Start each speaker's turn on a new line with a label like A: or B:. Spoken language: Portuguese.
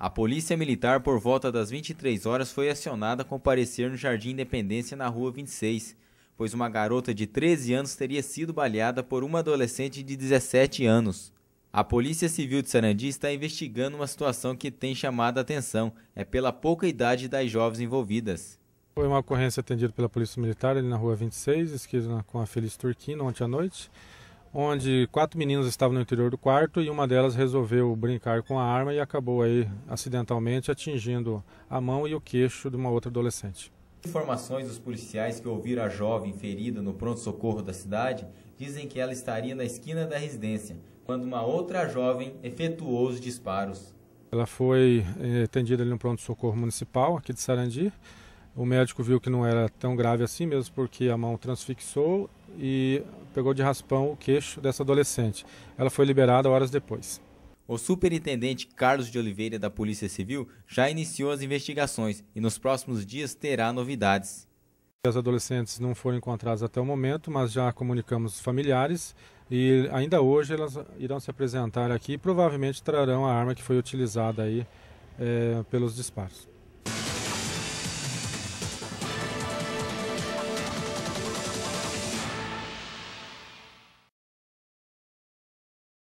A: A polícia militar, por volta das 23 horas, foi acionada a comparecer no Jardim Independência, na Rua 26, pois uma garota de 13 anos teria sido baleada por uma adolescente de 17 anos. A Polícia Civil de Sarandi está investigando uma situação que tem chamado a atenção, é pela pouca idade das jovens envolvidas.
B: Foi uma ocorrência atendida pela Polícia Militar ali na Rua 26, esquina com a Feliz Turquina, ontem à noite onde quatro meninas estavam no interior do quarto e uma delas resolveu brincar com a arma e acabou aí acidentalmente atingindo a mão e o queixo de uma outra adolescente.
A: Informações dos policiais que ouviram a jovem ferida no pronto-socorro da cidade dizem que ela estaria na esquina da residência quando uma outra jovem efetuou os disparos.
B: Ela foi atendida eh, no pronto-socorro municipal aqui de Sarandi o médico viu que não era tão grave assim, mesmo porque a mão transfixou e pegou de raspão o queixo dessa adolescente. Ela foi liberada horas depois.
A: O superintendente Carlos de Oliveira da Polícia Civil já iniciou as investigações e nos próximos dias terá novidades.
B: As adolescentes não foram encontradas até o momento, mas já comunicamos os familiares e ainda hoje elas irão se apresentar aqui e provavelmente trarão a arma que foi utilizada aí é, pelos disparos.